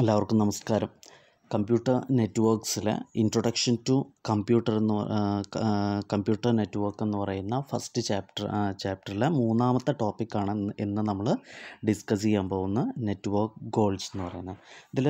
എല്ലാവർക്കും നമസ്കാരം കമ്പ്യൂട്ടർ നെറ്റ്വർക്ക്സിലെ ഇൻട്രൊഡക്ഷൻ ടു കമ്പ്യൂട്ടർ എന്ന് കമ്പ്യൂട്ടർ നെറ്റ്വർക്ക് എന്ന് പറയുന്ന ഫസ്റ്റ് ചാപ്റ്റർ ചാപ്റ്ററിലെ മൂന്നാമത്തെ ടോപ്പിക്കാണ് എന്ന് നമ്മൾ ഡിസ്കസ് ചെയ്യാൻ പോകുന്ന നെറ്റ്വർക്ക് ഗോൾസ് എന്ന് പറയുന്നത് ഇതിൽ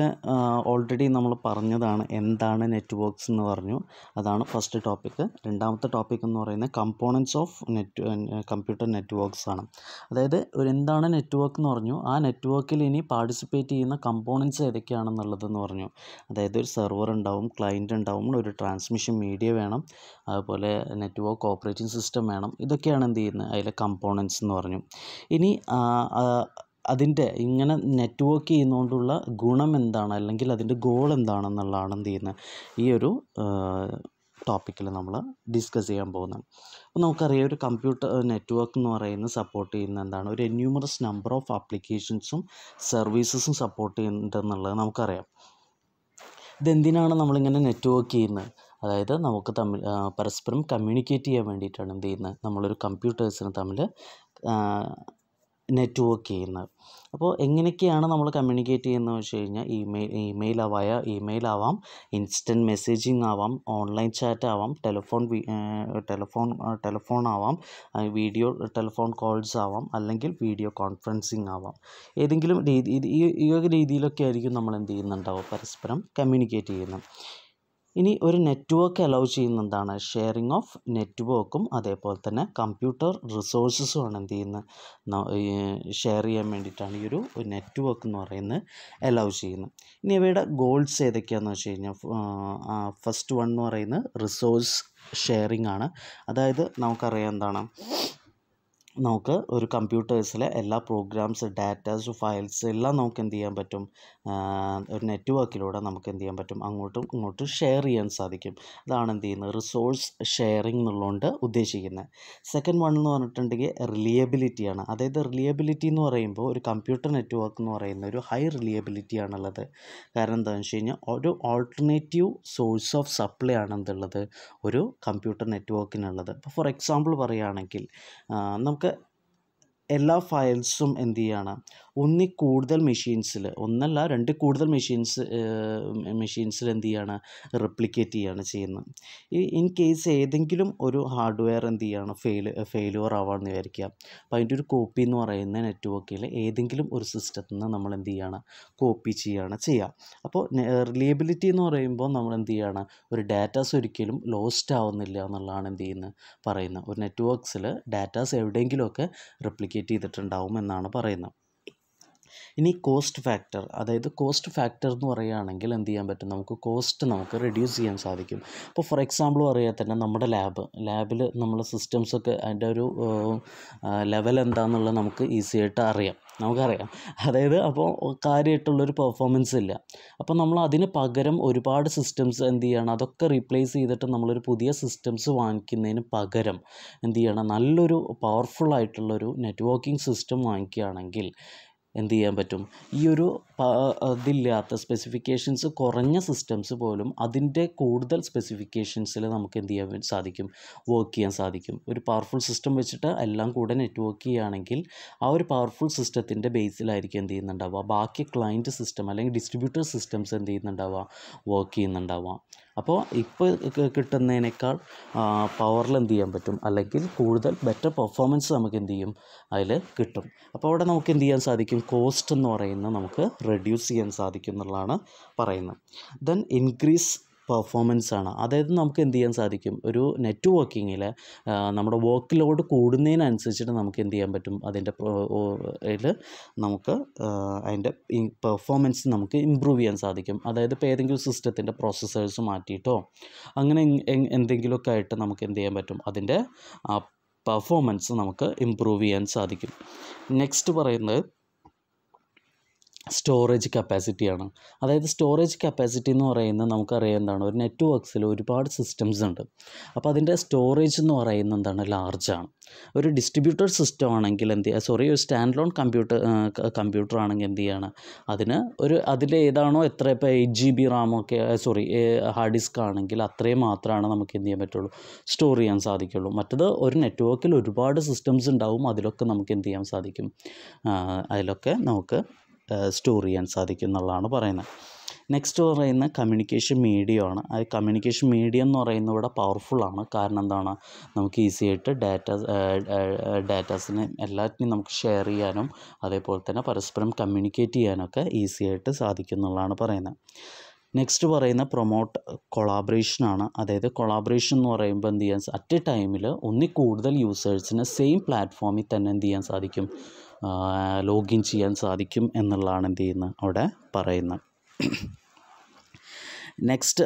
ഓൾറെഡി നമ്മൾ പറഞ്ഞതാണ് എന്താണ് നെറ്റ്വർക്ക്സ് എന്ന് പറഞ്ഞു അതാണ് ഫസ്റ്റ് ടോപ്പിക്ക് രണ്ടാമത്തെ ടോപ്പിക് എന്ന് പറയുന്നത് components of net computer networks ആണ് അതായത് ഒരു എന്താണ് നെറ്റ്വർക്ക് എന്ന് പറഞ്ഞു ആ നെറ്റ്വർക്കിൽ ഇനി പാർട്ടിസിപ്പേറ്റ് ചെയ്യുന്ന കമ്പോണൻസ് ഏതൊക്കെയാണെന്നുള്ളതെന്ന് പറഞ്ഞു അതായത് ഒരു സെർവർ ഉണ്ടാവും ക്ലയൻറ്റ് ഉണ്ടാവും ഒരു ട്രാൻസ്മിഷൻ മീഡിയ വേണം അതുപോലെ നെറ്റ്വർക്ക് ഓപ്പറേറ്റിംഗ് സിസ്റ്റം വേണം ഇതൊക്കെയാണ് എന്ത് ചെയ്യുന്നത് അതിലെ കമ്പോണൻസ് എന്ന് പറഞ്ഞു ഇനി അതിൻ്റെ ഇങ്ങനെ നെറ്റ്വർക്ക് ചെയ്യുന്നതുകൊണ്ടുള്ള ഗുണം എന്താണ് അല്ലെങ്കിൽ അതിൻ്റെ ഗോൾ എന്താണെന്നുള്ളതാണ് എന്ത് ചെയ്യുന്നത് ഈ ഒരു ടോപ്പിക്കിൽ നമ്മൾ ഡിസ്കസ് ചെയ്യാൻ പോകുന്നത് അപ്പോൾ നമുക്കറിയാം ഒരു കമ്പ്യൂട്ടർ നെറ്റ്വർക്ക് എന്ന് പറയുന്നത് സപ്പോർട്ട് ചെയ്യുന്ന എന്താണ് ഒരു എന്യൂമറസ് നമ്പർ ഓഫ് ആപ്ലിക്കേഷൻസും സർവീസസും സപ്പോർട്ട് ചെയ്യുന്നുണ്ടെന്നുള്ളത് നമുക്കറിയാം ഇതെന്തിനാണ് നമ്മളിങ്ങനെ നെറ്റ്വർക്ക് ചെയ്യുന്നത് അതായത് നമുക്ക് തമ്മിൽ പരസ്പരം കമ്മ്യൂണിക്കേറ്റ് ചെയ്യാൻ വേണ്ടിയിട്ടാണ് എന്ത് ചെയ്യുന്നത് നമ്മളൊരു കമ്പ്യൂട്ടേഴ്സിന് തമ്മിൽ നെറ്റ് ചെയ്യുന്നത് അപ്പോൾ എങ്ങനെയൊക്കെയാണ് നമ്മൾ കമ്മ്യൂണിക്കേറ്റ് ചെയ്യുന്നതെന്ന് വെച്ച് കഴിഞ്ഞാൽ ഇമെയിൽ ഇമെയിൽ ആവായ ഇമെയിൽ ആവാം ഇൻസ്റ്റൻറ്റ് മെസ്സേജിങ് ആവാം ഓൺലൈൻ ചാറ്റ് ആവാം ടെലിഫോൺ ടെലിഫോൺ ടെലിഫോൺ ആവാം വീഡിയോ ടെലിഫോൺ കോൾസ് ആവാം അല്ലെങ്കിൽ വീഡിയോ കോൺഫറൻസിങ് ആവാം ഏതെങ്കിലും രീതി ഈ ഒരു രീതിയിലൊക്കെ ആയിരിക്കും നമ്മൾ എന്ത് ചെയ്യുന്നുണ്ടാവുക പരസ്പരം കമ്മ്യൂണിക്കേറ്റ് ചെയ്യുന്നത് ഇനി ഒരു നെറ്റ്വർക്ക് അലൗ ചെയ്യുന്നതാണ് ഷെയറിങ് ഓഫ് നെറ്റ്വർക്കും അതേപോലെ തന്നെ കമ്പ്യൂട്ടർ റിസോഴ്സസുമാണ് എന്ത് ചെയ്യുന്നത് ഷെയർ ചെയ്യാൻ വേണ്ടിയിട്ടാണ് ഈ ഒരു നെറ്റ്വർക്ക് എന്ന് പറയുന്നത് അലൗ ചെയ്യുന്നത് ഇനി ഇവയുടെ ഗോൾസ് ഏതൊക്കെയാണെന്ന് വെച്ച് കഴിഞ്ഞാൽ ഫസ്റ്റ് വൺ എന്ന് പറയുന്നത് റിസോഴ്സ് ഷെയറിംഗ് ആണ് അതായത് നമുക്കറിയാം എന്താണ് നമുക്ക് ഒരു കമ്പ്യൂട്ടേഴ്സിലെ എല്ലാ പ്രോഗ്രാംസ് ഡാറ്റാസ് ഫയൽസ് എല്ലാം നമുക്ക് എന്ത് ചെയ്യാൻ പറ്റും ഒരു നെറ്റ്വർക്കിലൂടെ നമുക്ക് എന്ത് ചെയ്യാൻ പറ്റും അങ്ങോട്ടും ഇങ്ങോട്ടും ഷെയർ ചെയ്യാൻ സാധിക്കും അതാണ് എന്ത് ചെയ്യുന്നത് റിസോഴ്സ് ഷെയറിംഗ് എന്നുള്ളതുകൊണ്ട് ഉദ്ദേശിക്കുന്നത് സെക്കൻഡ് വൺ എന്ന് പറഞ്ഞിട്ടുണ്ടെങ്കിൽ റിലിയബിലിറ്റിയാണ് അതായത് റിലിയബിലിറ്റി എന്ന് പറയുമ്പോൾ ഒരു കമ്പ്യൂട്ടർ നെറ്റ്വർക്ക് എന്ന് പറയുന്ന ഒരു ഹൈ റിലിയബിലിറ്റി ആണുള്ളത് കാരണം എന്താണെന്ന് വെച്ച് കഴിഞ്ഞാൽ ഒരു ഓൾട്ടർനേറ്റീവ് സോഴ്സ് ഓഫ് സപ്ലൈ ആണ് എന്തുള്ളത് ഒരു കമ്പ്യൂട്ടർ നെറ്റ്വർക്കിനുള്ളത് ഇപ്പോൾ ഫോർ എക്സാമ്പിൾ പറയുകയാണെങ്കിൽ നമുക്ക് എല്ലാ ഫയൽസും എന്ത് ചെയ്യുകയാണ് ഒന്നിൽ കൂടുതൽ മെഷീൻസിൽ ഒന്നല്ല രണ്ട് കൂടുതൽ മെഷീൻസ് മെഷീൻസിൽ എന്ത് ചെയ്യുകയാണ് റെപ്ലിക്കേറ്റ് ചെയ്യുകയാണ് ചെയ്യുന്നത് ഈ ഇൻ കേസ് ഏതെങ്കിലും ഒരു ഹാർഡ്വെയർ എന്ത് ചെയ്യുകയാണ് ഫെയിൽ ഫെയിലുവർ ആവാമെന്ന് വിചാരിക്കുക അപ്പോൾ അതിൻ്റെ ഒരു കോപ്പി എന്ന് പറയുന്ന നെറ്റ്വർക്കിൽ ഏതെങ്കിലും ഒരു സിസ്റ്റത്തിൽ നിന്ന് നമ്മൾ എന്ത് ചെയ്യുകയാണ് കോപ്പി ചെയ്യുകയാണ് ചെയ്യുക അപ്പോൾ റിലയബിലിറ്റി എന്ന് പറയുമ്പോൾ നമ്മൾ എന്ത് ചെയ്യുകയാണ് ഒരു ഡാറ്റാസ് ഒരിക്കലും ലോസ്റ്റ് ആവുന്നില്ല എന്നുള്ളതാണ് എന്ത് ചെയ്യുന്നത് പറയുന്നത് ഒരു നെറ്റ്വർക്ക്സിൽ ഡാറ്റാസ് എവിടെയെങ്കിലുമൊക്കെ റെപ്ലിക്കേറ്റ് ചെയ്തിട്ടുണ്ടാവും എന്നാണ് പറയുന്നത് ഇനി കോസ്റ്റ് ഫാക്ടർ അതായത് കോസ്റ്റ് ഫാക്ടർ എന്ന് പറയുകയാണെങ്കിൽ എന്ത് ചെയ്യാൻ പറ്റും നമുക്ക് കോസ്റ്റ് നമുക്ക് റെഡ്യൂസ് ചെയ്യാൻ സാധിക്കും അപ്പോൾ ഫോർ എക്സാമ്പിൾ പറയാൻ തന്നെ നമ്മുടെ ലാബ് ലാബിൽ നമ്മൾ സിസ്റ്റംസൊക്കെ അതിൻ്റെ ഒരു ലെവൽ എന്താണെന്നുള്ളത് നമുക്ക് ഈസി ആയിട്ട് അറിയാം നമുക്കറിയാം അതായത് അപ്പോൾ കാര്യമായിട്ടുള്ളൊരു പെർഫോമൻസ് ഇല്ല അപ്പോൾ നമ്മൾ അതിന് പകരം ഒരുപാട് സിസ്റ്റംസ് എന്ത് ചെയ്യണം അതൊക്കെ റീപ്ലേസ് ചെയ്തിട്ട് നമ്മളൊരു പുതിയ സിസ്റ്റംസ് വാങ്ങിക്കുന്നതിന് പകരം എന്ത് ചെയ്യണം നല്ലൊരു പവർഫുൾ ആയിട്ടുള്ളൊരു നെറ്റ്വർക്കിംഗ് സിസ്റ്റം വാങ്ങിക്കുകയാണെങ്കിൽ എന്ത് ചെയ്യാൻ പറ്റും ഈ ഒരു ഇതില്ലാത്ത സ്പെസിഫിക്കേഷൻസ് കുറഞ്ഞ സിസ്റ്റംസ് പോലും അതിൻ്റെ കൂടുതൽ സ്പെസിഫിക്കേഷൻസിൽ നമുക്ക് എന്ത് ചെയ്യാൻ സാധിക്കും വർക്ക് ചെയ്യാൻ സാധിക്കും ഒരു പവർഫുൾ സിസ്റ്റം വെച്ചിട്ട് എല്ലാം കൂടെ നെറ്റ്വർക്ക് ചെയ്യുകയാണെങ്കിൽ ആ ഒരു പവർഫുൾ സിസ്റ്റത്തിൻ്റെ ബേസിലായിരിക്കും എന്ത് ചെയ്യുന്നുണ്ടാവുക ബാക്കി ക്ലയൻറ്റ് സിസ്റ്റം അല്ലെങ്കിൽ ഡിസ്ട്രിബ്യൂട്ടർ സിസ്റ്റംസ് എന്ത് ചെയ്യുന്നുണ്ടാവുക വർക്ക് ചെയ്യുന്നുണ്ടാവുക അപ്പോൾ ഇപ്പോൾ കിട്ടുന്നതിനേക്കാൾ പവറിൽ എന്ത് ചെയ്യാൻ പറ്റും അല്ലെങ്കിൽ കൂടുതൽ ബെറ്റർ പെർഫോമൻസ് നമുക്ക് എന്ത് ചെയ്യും അതിൽ കിട്ടും അപ്പോൾ അവിടെ നമുക്ക് എന്ത് ചെയ്യാൻ സാധിക്കും കോസ്റ്റ് എന്ന് പറയുന്നത് നമുക്ക് റെഡ്യൂസ് ചെയ്യാൻ സാധിക്കും എന്നുള്ളതാണ് പറയുന്നത് ദെൻ ഇൻക്രീസ് പെർഫോമൻസ് ആണ് അതായത് നമുക്ക് എന്ത് ചെയ്യാൻ സാധിക്കും ഒരു നെറ്റ് വർക്കിങ്ങിൽ നമ്മുടെ വർക്ക് ലോഡ് കൂടുന്നതിനനുസരിച്ചിട്ട് നമുക്ക് എന്ത് ചെയ്യാൻ പറ്റും അതിൻ്റെ നമുക്ക് അതിൻ്റെ പെർഫോമൻസ് നമുക്ക് ഇമ്പ്രൂവ് ചെയ്യാൻ സാധിക്കും അതായത് ഇപ്പോൾ ഏതെങ്കിലും സിസ്റ്റത്തിൻ്റെ പ്രോസസ്സേഴ്സ് മാറ്റിയിട്ടോ അങ്ങനെ എന്തെങ്കിലുമൊക്കെ ആയിട്ട് നമുക്ക് എന്ത് ചെയ്യാൻ പറ്റും അതിൻ്റെ പെർഫോമൻസ് നമുക്ക് ഇമ്പ്രൂവ് ചെയ്യാൻ സാധിക്കും നെക്സ്റ്റ് പറയുന്നത് സ്റ്റോറേജ് കപ്പാസിറ്റിയാണ് അതായത് സ്റ്റോറേജ് കപ്പാസിറ്റി എന്ന് പറയുന്നത് നമുക്കറിയാം എന്താണ് ഒരു നെറ്റ് വർക്ക്സിൽ ഒരുപാട് സിസ്റ്റംസ് ഉണ്ട് അപ്പോൾ അതിൻ്റെ സ്റ്റോറേജ് എന്ന് പറയുന്നത് എന്താണ് ലാർജാണ് ഒരു ഡിസ്ട്രിബ്യൂട്ടർ സിസ്റ്റം ആണെങ്കിൽ എന്ത് ചെയ്യുക സോറി ഒരു സ്റ്റാൻഡ് ലോൺ കമ്പ്യൂട്ടർ കമ്പ്യൂട്ടർ ആണെങ്കിൽ എന്ത് ചെയ്യുകയാണ് അതിന് ഒരു അതിൽ ഏതാണോ എത്ര ഇപ്പോൾ എയ്റ്റ് ജി ബി റാമൊക്കെ സോറി ഹാർഡ് ഡിസ്ക് ആണെങ്കിൽ അത്രയും മാത്രമാണ് നമുക്ക് എന്ത് ചെയ്യാൻ പറ്റുള്ളൂ സ്റ്റോർ ചെയ്യാൻ സാധിക്കുള്ളൂ മറ്റത് ഒരു നെറ്റ്വർക്കിൽ ഒരുപാട് സിസ്റ്റംസ് ഉണ്ടാവും അതിലൊക്കെ നമുക്ക് എന്ത് ചെയ്യാൻ സാധിക്കും അതിലൊക്കെ നമുക്ക് സ്റ്റോർ ചെയ്യാൻ സാധിക്കും എന്നുള്ളതാണ് പറയുന്നത് നെക്സ്റ്റ് പറയുന്ന കമ്മ്യൂണിക്കേഷൻ മീഡിയമാണ് അത് കമ്മ്യൂണിക്കേഷൻ മീഡിയം എന്ന് പറയുന്നത് ഇവിടെ പവർഫുള്ളാണ് കാരണം എന്താണ് നമുക്ക് ഈസി ആയിട്ട് ഡാറ്റ ഡാറ്റാസിനെ എല്ലാറ്റിനും നമുക്ക് ഷെയർ ചെയ്യാനും അതേപോലെ തന്നെ പരസ്പരം കമ്മ്യൂണിക്കേറ്റ് ചെയ്യാനൊക്കെ ഈസി ആയിട്ട് സാധിക്കും എന്നുള്ളതാണ് പറയുന്നത് നെക്സ്റ്റ് പറയുന്ന പ്രൊമോട്ട് കൊളാബറേഷനാണ് അതായത് കൊളാബറേഷൻ എന്ന് പറയുമ്പോൾ എന്ത് ചെയ്യാൻ അറ്റ് എ ടൈമിൽ ഒന്നിൽ കൂടുതൽ യൂസേഴ്സിന് സെയിം പ്ലാറ്റ്ഫോമിൽ തന്നെ എന്ത് ചെയ്യാൻ സാധിക്കും ലോഗിൻ ചെയ്യാൻ സാധിക്കും എന്നുള്ളതാണ് എന്ത് ചെയ്യുന്നത് അവിടെ പറയുന്നത് നെക്സ്റ്റ്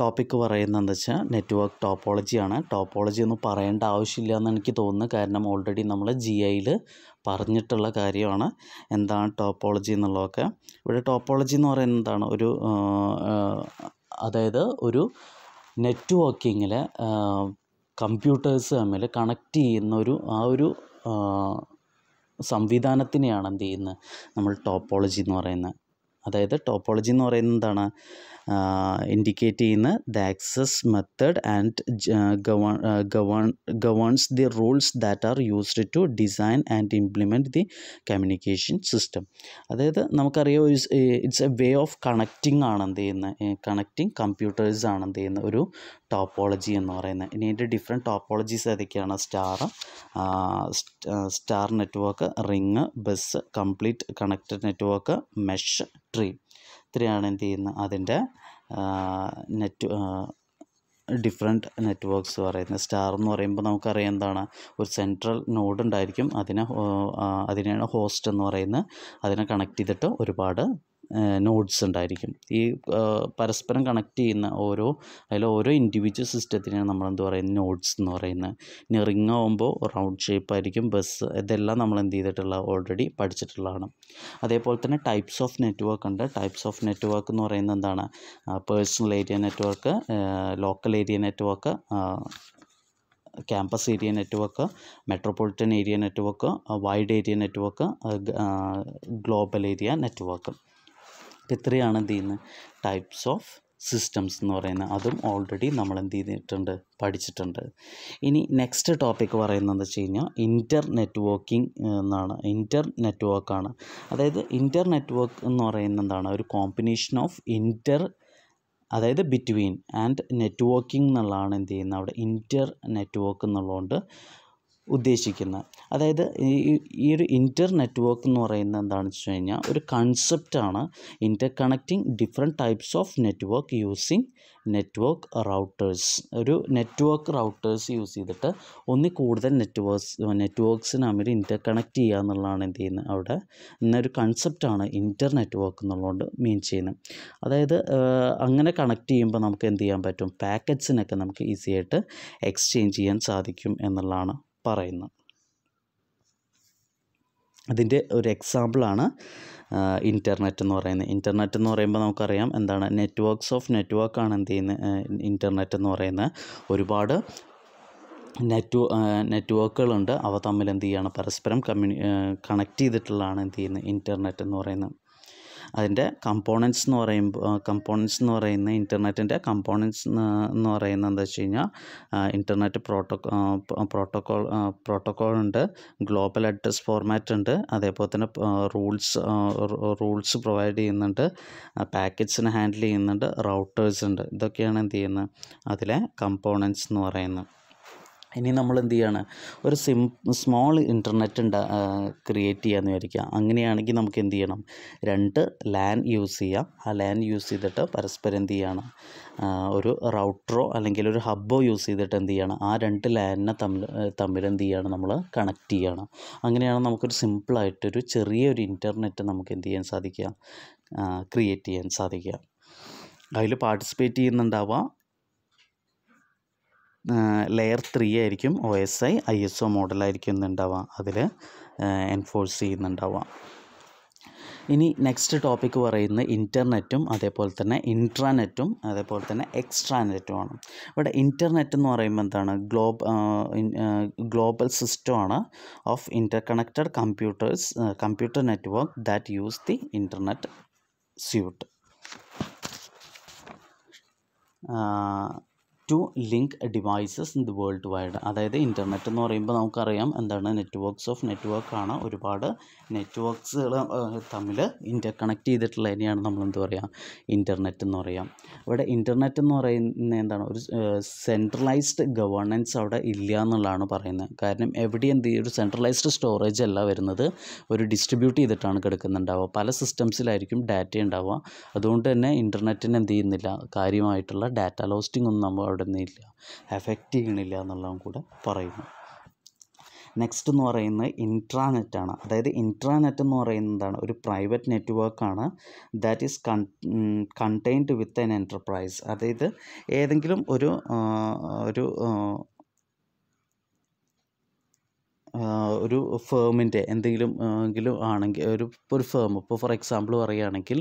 ടോപ്പിക്ക് പറയുന്നത് എന്താ വെച്ചാൽ നെറ്റ്വർക്ക് ടോപ്പോളജിയാണ് ടോപ്പോളജി ഒന്നും പറയേണ്ട ആവശ്യമില്ല എന്ന് എനിക്ക് തോന്നുന്നു കാരണം ഓൾറെഡി നമ്മൾ ജി ഐയിൽ പറഞ്ഞിട്ടുള്ള കാര്യമാണ് എന്താണ് ടോപ്പോളജി എന്നുള്ളതൊക്കെ ഇവിടെ ടോപ്പോളജി എന്ന് പറയുന്നത് എന്താണ് ഒരു അതായത് ഒരു നെറ്റ്വർക്കിങ്ങിൽ കമ്പ്യൂട്ടേഴ്സ് തമ്മിൽ കണക്ട് ചെയ്യുന്ന ഒരു ആ ഒരു സംവിധാനത്തിനെയാണ് എന്ത് ചെയ്യുന്നത് നമ്മൾ ടോപ്പോളജി എന്ന് പറയുന്നത് അതായത് ടോപ്പോളജി എന്ന് പറയുന്നത് എന്താണ് ഇൻഡിക്കേറ്റ് ചെയ്യുന്ന the access method and govern governs the rules that are used to design and implement the communication system അതായത് നമുക്കറിയാം it's a way of connecting ആണ് എന്ത് ചെയ്യുന്നത് കണക്റ്റിംഗ് കമ്പ്യൂട്ടേഴ്സ് ആണ് എന്ത് ചെയ്യുന്നത് ഒരു ടോപ്പോളജി എന്ന് പറയുന്നത് ഇനി അതിൻ്റെ ഡിഫറെൻറ്റ് ടോപ്പോളജീസ് ഏതൊക്കെയാണ് star star network ring bus complete connected network mesh tree ഇത്രയാണ് എന്ത് ചെയ്യുന്നത് അതിൻ്റെ നെറ്റ് ഡിഫറെൻറ്റ് നെറ്റ്വർക്ക്സ് പറയുന്നത് സ്റ്റാർ എന്ന് പറയുമ്പോൾ നമുക്കറിയാം എന്താണ് ഒരു സെൻട്രൽ നോഡ് ഉണ്ടായിരിക്കും അതിനെ അതിനെയാണ് ഹോസ്റ്റ് എന്ന് പറയുന്നത് അതിനെ കണക്ട് ചെയ്തിട്ട് ഒരുപാട് നോഡ്സ് ഉണ്ടായിരിക്കും ഈ പരസ്പരം കണക്ട് ചെയ്യുന്ന ഓരോ അതിൽ ഓരോ ഇൻഡിവിജ്വൽ സിസ്റ്റത്തിനെയാണ് നമ്മൾ എന്ത് പറയുന്നത് നോഡ്സ് എന്ന് പറയുന്നത് ഇനി ആവുമ്പോൾ ആകുമ്പോൾ റൗണ്ട് ഷേപ്പ് ആയിരിക്കും ബസ് ഇതെല്ലാം നമ്മൾ എന്ത് ചെയ്തിട്ടുള്ള ഓൾറെഡി പഠിച്ചിട്ടുള്ളതാണ് അതേപോലെ തന്നെ ടൈപ്സ് ഓഫ് നെറ്റ്വർക്ക് ഉണ്ട് ടൈപ്സ് ഓഫ് നെറ്റ്വർക്ക് എന്ന് പറയുന്നത് എന്താണ് personal area network local area network campus area network metropolitan area network wide area network global area network എത്രയാണ് എന്ത് ചെയ്യുന്നത് ടൈപ്സ് ഓഫ് സിസ്റ്റംസ് എന്ന് പറയുന്നത് അതും ഓൾറെഡി നമ്മൾ എന്ത് ചെയ്തിട്ടുണ്ട് പഠിച്ചിട്ടുണ്ട് ഇനി നെക്സ്റ്റ് ടോപ്പിക് പറയുന്നത് വെച്ച് കഴിഞ്ഞാൽ ഇൻ്റർ നെറ്റ്വർക്കിംഗ് എന്നാണ് ഇൻ്റർ നെറ്റ്വർക്കാണ് അതായത് ഇൻ്റർ നെറ്റ്വർക്ക് എന്ന് പറയുന്ന എന്താണ് ഒരു കോമ്പിനേഷൻ ഓഫ് ഇൻ്റർ അതായത് ബിറ്റ്വീൻ ആൻഡ് നെറ്റ്വർക്കിംഗ് എന്നുള്ളതാണ് എന്ത് ചെയ്യുന്നത് അവിടെ ഇൻ്റർ നെറ്റ്വർക്ക് എന്നുള്ളതുകൊണ്ട് ഉദ്ദേശിക്കുന്നത് അതായത് ഈ ഒരു ഇൻ്റർ നെറ്റ്വർക്ക് എന്ന് പറയുന്നത് എന്താണെന്ന് വെച്ച് കഴിഞ്ഞാൽ ഒരു കൺസെപ്റ്റാണ് interconnecting different types of network using network routers ഒരു നെറ്റ്വർക്ക് റൗട്ടേഴ്സ് യൂസ് ചെയ്തിട്ട് ഒന്നിൽ കൂടുതൽ നെറ്റ്വർക്ക്സ് നെറ്റ്വർക്ക്സിന് തമ്മിൽ ഇൻ്റർ കണക്റ്റ് ചെയ്യുക എന്നുള്ളതാണ് എന്ത് ചെയ്യുന്നത് അവിടെ എന്നൊരു കൺസെപ്റ്റാണ് ഇൻ്റർ നെറ്റ്വർക്ക് എന്നുള്ളതുകൊണ്ട് മീൻ ചെയ്യുന്നത് അതായത് അങ്ങനെ കണക്ട് ചെയ്യുമ്പോൾ നമുക്ക് എന്ത് ചെയ്യാൻ പറ്റും പാക്കറ്റ്സിനൊക്കെ നമുക്ക് ഈസി ആയിട്ട് എക്സ്ചേഞ്ച് ചെയ്യാൻ സാധിക്കും എന്നുള്ളതാണ് പറയുന്നു അതിൻ്റെ ഒരു എക്സാമ്പിളാണ് ഇൻ്റർനെറ്റ് എന്ന് പറയുന്നത് ഇൻ്റർനെറ്റ് എന്ന് പറയുമ്പോൾ നമുക്കറിയാം എന്താണ് നെറ്റ്വർക്ക്സ് ഓഫ് നെറ്റ്വർക്കാണ് എന്ത് ചെയ്യുന്നത് ഇൻ്റർനെറ്റ് എന്ന് പറയുന്നത് ഒരുപാട് നെറ്റ് നെറ്റ്വർക്കുകളുണ്ട് അവ തമ്മിൽ എന്ത് ചെയ്യുകയാണ് പരസ്പരം കമ്മ്യൂണി കണക്ട് ചെയ്തിട്ടുള്ളതാണ് എന്ത് ചെയ്യുന്നത് ഇൻ്റർനെറ്റ് എന്ന് പറയുന്നത് അതിൻ്റെ കമ്പോണൻസ് എന്ന് പറയുമ്പോൾ കമ്പോണൻസ് എന്ന് പറയുന്ന ഇൻ്റർനെറ്റിൻ്റെ കമ്പോണൻസ് എന്ന് പറയുന്നത് എന്താ വെച്ച് കഴിഞ്ഞാൽ ഇൻ്റർനെറ്റ് പ്രോട്ടോ പ്രോട്ടോകോൾ പ്രോട്ടോകോൾ ഉണ്ട് ഗ്ലോബൽ അഡ്രസ് ഫോർമാറ്റ് ഉണ്ട് അതേപോലെ തന്നെ റൂൾസ് റൂൾസ് പ്രൊവൈഡ് ചെയ്യുന്നുണ്ട് പാക്കറ്റ്സിന് ഹാൻഡിൽ ചെയ്യുന്നുണ്ട് റൗട്ടേഴ്സ് ഉണ്ട് ഇതൊക്കെയാണ് എന്ത് ചെയ്യുന്നത് അതിലെ കമ്പോണൻസ് എന്ന് പറയുന്നത് ഇനി നമ്മൾ എന്ത് ചെയ്യുകയാണ് ഒരു സിം സ്മോൾ ഇൻ്റർനെറ്റ് ഉണ്ടാ ക്രിയേറ്റ് ചെയ്യാമെന്ന് വിചാരിക്കുക അങ്ങനെയാണെങ്കിൽ നമുക്ക് എന്ത് ചെയ്യണം രണ്ട് ലാൻ യൂസ് ചെയ്യാം ആ ലാൻ യൂസ് ചെയ്തിട്ട് പരസ്പരം എന്ത് ചെയ്യണം ഒരു റൗട്ടറോ അല്ലെങ്കിൽ ഒരു ഹബ്ബോ യൂസ് ചെയ്തിട്ട് എന്ത് ചെയ്യണം ആ രണ്ട് ലാനിനെ തമ്മിൽ തമ്മിൽ എന്ത് ചെയ്യണം നമ്മൾ കണക്ട് ചെയ്യണം അങ്ങനെയാണ് നമുക്കൊരു സിമ്പിളായിട്ടൊരു ചെറിയൊരു ഇൻ്റർനെറ്റ് നമുക്ക് എന്ത് ചെയ്യാൻ സാധിക്കുക ക്രിയേറ്റ് ചെയ്യാൻ സാധിക്കുക അതിൽ പാർട്ടിസിപ്പേറ്റ് ചെയ്യുന്നുണ്ടാവാം ലെയർ ത്രീ ആയിരിക്കും O S I I S O മോഡലായിരിക്കും ഇന്നുണ്ടാവുക അതിൽ എൻഫോഴ്സ് ചെയ്യുന്നുണ്ടാവുക ഇനി നെക്സ്റ്റ് ടോപ്പിക്ക് പറയുന്നത് ഇൻ്റർനെറ്റും അതേപോലെ തന്നെ ഇൻട്രാനെറ്റും അതേപോലെ തന്നെ എക്സ്ട്രാനെറ്റുമാണ് ഇവിടെ ഇൻ്റർനെറ്റ് എന്ന് പറയുമ്പോൾ എന്താണ് ഗ്ലോബ് ഗ്ലോബൽ സിസ്റ്റമാണ് of interconnected computers computer network that use the internet suite to link devices in the world wide അതായത് ഇൻ്റർനെറ്റ് എന്ന് പറയുമ്പോൾ നമുക്കറിയാം എന്താണ് നെറ്റ്വർക്ക്സ് ഓഫ് നെറ്റ്വർക്കാണ് ഒരുപാട് നെറ്റ്വർക്ക്സുകൾ തമ്മിൽ ഇൻ്റർ കണക്ട് ചെയ്തിട്ടുള്ളതിനെയാണ് നമ്മൾ എന്ത് പറയുക ഇൻ്റർനെറ്റ് എന്ന് പറയാം ഇവിടെ ഇൻ്റർനെറ്റ് എന്ന് പറയുന്ന എന്താണ് ഒരു സെൻട്രലൈസ്ഡ് ഗവർണൻസ് അവിടെ ഇല്ല എന്നുള്ളതാണ് പറയുന്നത് കാരണം എവിടെ എന്ത് ഒരു സെൻട്രലൈസ്ഡ് സ്റ്റോറേജ് അല്ല വരുന്നത് ഒരു ഡിസ്ട്രിബ്യൂട്ട് ചെയ്തിട്ടാണ് കിടക്കുന്നുണ്ടാവുക പല സിസ്റ്റംസിലായിരിക്കും ഡാറ്റ ഉണ്ടാവുക അതുകൊണ്ട് തന്നെ ഇൻ്റർനെറ്റിന് എന്ത് ചെയ്യുന്നില്ല കാര്യമായിട്ടുള്ള ഡാറ്റ ലോസ്റ്റിംഗ് ഒന്നും നമ്മൾ ഇടപെടുന്നില്ല എഫക്റ്റ് ചെയ്യണില്ല എന്നുള്ളതും കൂടെ പറയുന്നു നെക്സ്റ്റ് എന്ന് പറയുന്നത് ഇൻട്രാനെറ്റ് ആണ് അതായത് ഇൻട്രാനെറ്റ് എന്ന് പറയുന്നതാണ് ഒരു പ്രൈവറ്റ് നെറ്റ്വർക്കാണ് that is con contained with an enterprise അതായത് ഏതെങ്കിലും ഒരു ഒരു ഒരു ഫേമിൻ്റെ എന്തെങ്കിലും എങ്കിലും ആണെങ്കിൽ ഒരു ഒരു ഫേം ഇപ്പോൾ ഫോർ എക്സാമ്പിൾ പറയുകയാണെങ്കിൽ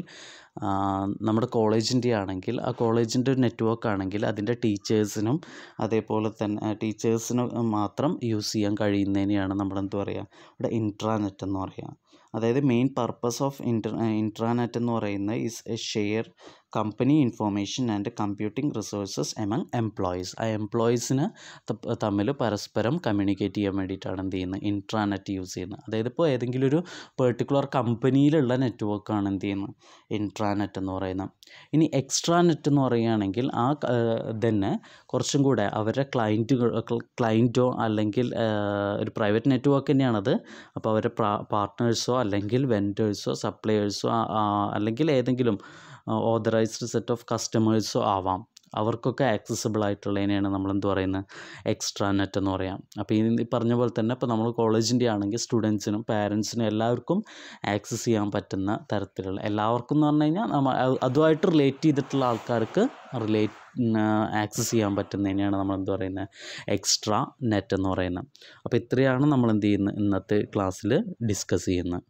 നമ്മുടെ കോളേജിൻ്റെ ആണെങ്കിൽ ആ കോളേജിൻ്റെ ഒരു നെറ്റ്വർക്ക് ആണെങ്കിൽ അതിൻ്റെ ടീച്ചേഴ്സിനും അതേപോലെ തന്നെ ടീച്ചേഴ്സിന് മാത്രം യൂസ് ചെയ്യാൻ കഴിയുന്നതിനെയാണ് നമ്മളെന്ത് പറയുക ഇവിടെ ഇൻട്രാനെറ്റ് എന്ന് പറയുക അതായത് main purpose of inter intranet എന്ന് പറയുന്നത് is a share company information and computing resources among employees ആ എംപ്ലോയീസിന് തമ്മിൽ പരസ്പരം കമ്മ്യൂണിക്കേറ്റ് ചെയ്യാൻ വേണ്ടിയിട്ടാണ് എന്ത് ചെയ്യുന്നത് ഇൻട്രാനെറ്റ് യൂസ് ചെയ്യുന്നത് അതായത് ഇപ്പോൾ ഏതെങ്കിലും ഒരു പെർട്ടിക്കുലർ കമ്പനിയിലുള്ള നെറ്റ്വർക്കാണ് എന്ത് ചെയ്യുന്നത് ഇൻട്രാനെറ്റ് എന്ന് പറയുന്നത് ഇനി എക്സ്ട്രാനെറ്റ് എന്ന് പറയുകയാണെങ്കിൽ ആ തന്നെ കുറച്ചും കൂടെ അവരുടെ ക്ലയൻറ്റുകൾ ക്ലയൻറ്റോ അല്ലെങ്കിൽ ഒരു പ്രൈവറ്റ് നെറ്റ്വർക്ക് തന്നെയാണത് അപ്പോൾ അവരുടെ പാർട്ട്നേഴ്സോ അല്ലെങ്കിൽ വെൻഡേഴ്സോ സപ്ലയേഴ്സോ അല്ലെങ്കിൽ ഏതെങ്കിലും ഓതറൈസ്ഡ് സെറ്റ് ഓഫ് കസ്റ്റമേഴ്സും ആവാം അവർക്കൊക്കെ ആക്സസിബിൾ ആയിട്ടുള്ളതിനെയാണ് നമ്മൾ എന്ത് പറയുന്നത് എക്സ്ട്രാ നെറ്റ് എന്ന് പറയാം അപ്പോൾ ഈ പറഞ്ഞ പോലെ തന്നെ ഇപ്പോൾ നമ്മൾ കോളേജിൻ്റെ ആണെങ്കിൽ സ്റ്റുഡൻസിനും പാരൻസിനും എല്ലാവർക്കും ആക്സസ് ചെയ്യാൻ പറ്റുന്ന തരത്തിലുള്ള എല്ലാവർക്കും എന്ന് പറഞ്ഞു കഴിഞ്ഞാൽ നമ്മൾ അതുമായിട്ട് റിലേറ്റ് ചെയ്തിട്ടുള്ള ആൾക്കാർക്ക് റിലേറ്റ് ആക്സസ് ചെയ്യാൻ പറ്റുന്നതിനെയാണ് നമ്മൾ എന്ത് പറയുന്നത് എക്സ്ട്രാ നെറ്റ് എന്ന് പറയുന്നത് അപ്പോൾ ഇത്രയാണ് നമ്മൾ എന്ത് ചെയ്യുന്നത് ഇന്നത്തെ ക്ലാസ്സിൽ ഡിസ്കസ് ചെയ്യുന്നത്